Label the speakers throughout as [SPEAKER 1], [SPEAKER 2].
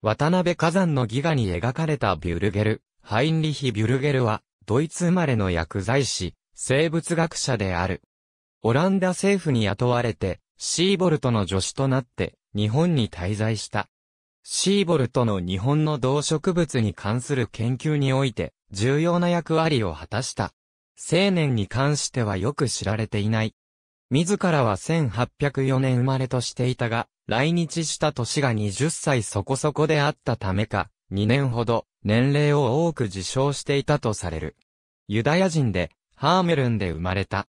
[SPEAKER 1] 渡辺火山のギガに描かれたビュルゲル、ハインリヒ・ビュルゲルは、ドイツ生まれの薬剤師、生物学者である。オランダ政府に雇われて、シーボルトの助手となって、日本に滞在した。シーボルトの日本の動植物に関する研究において、重要な役割を果たした。青年に関してはよく知られていない。自らは1804年生まれとしていたが、来日した年が20歳そこそこであったためか、2年ほど年齢を多く自称していたとされる。ユダヤ人で、ハーメルンで生まれた。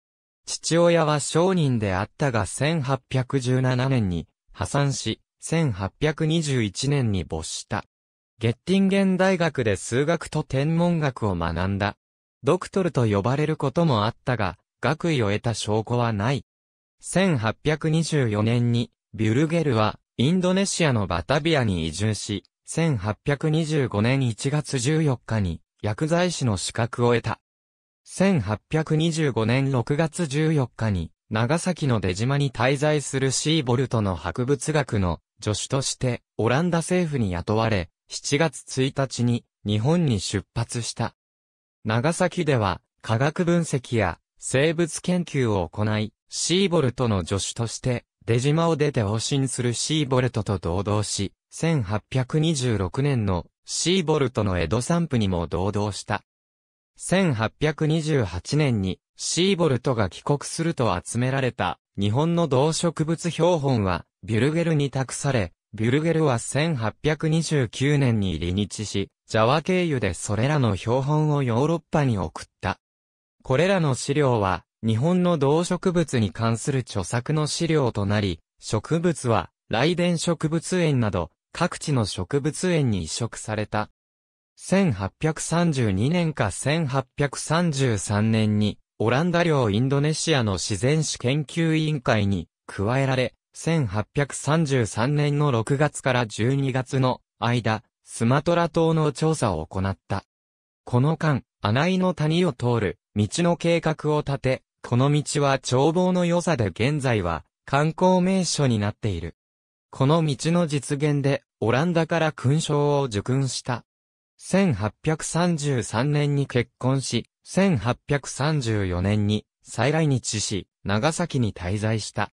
[SPEAKER 1] 父親は商人であったが1817年に破産し、1821年に没した。ゲッティンゲン大学で数学と天文学を学んだ。ドクトルと呼ばれることもあったが、学位を得た証拠はない。1824年に、ビュルゲルは、インドネシアのバタビアに移住し、1825年1月14日に、薬剤師の資格を得た。1825年6月14日に、長崎の出島に滞在するシーボルトの博物学の助手として、オランダ政府に雇われ、7月1日に、日本に出発した。長崎では、科学分析や、生物研究を行い、シーボルトの助手として、出島を出て往診するシーボルトと同同し、1826年のシーボルトの江戸散布にも同同した。1828年にシーボルトが帰国すると集められた日本の動植物標本はビュルゲルに託され、ビュルゲルは1829年に離日し、ジャワ経由でそれらの標本をヨーロッパに送った。これらの資料は日本の動植物に関する著作の資料となり、植物は、雷電植物園など、各地の植物園に移植された。1832年か1833年に、オランダ領インドネシアの自然史研究委員会に加えられ、1833年の6月から12月の間、スマトラ島の調査を行った。この間、穴井の谷を通る道の計画を立て、この道は眺望の良さで現在は観光名所になっている。この道の実現でオランダから勲章を受勲した。1833年に結婚し、1834年に再来日し、長崎に滞在した。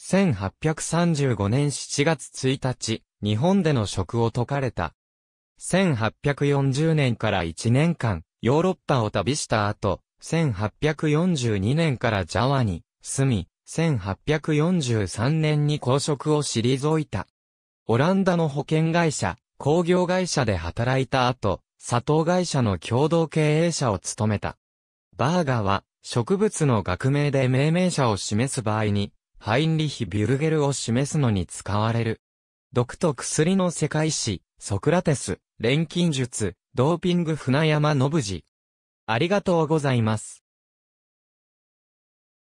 [SPEAKER 1] 1835年7月1日、日本での職を解かれた。1840年から1年間、ヨーロッパを旅した後、1842年からジャワに住み、1843年に公職を退いた。オランダの保険会社、工業会社で働いた後、砂糖会社の共同経営者を務めた。バーガーは、植物の学名で命名者を示す場合に、ハインリヒ・ビュルゲルを示すのに使われる。毒と薬の世界史、ソクラテス、錬金術、ドーピング船山信次、ありがとうございます。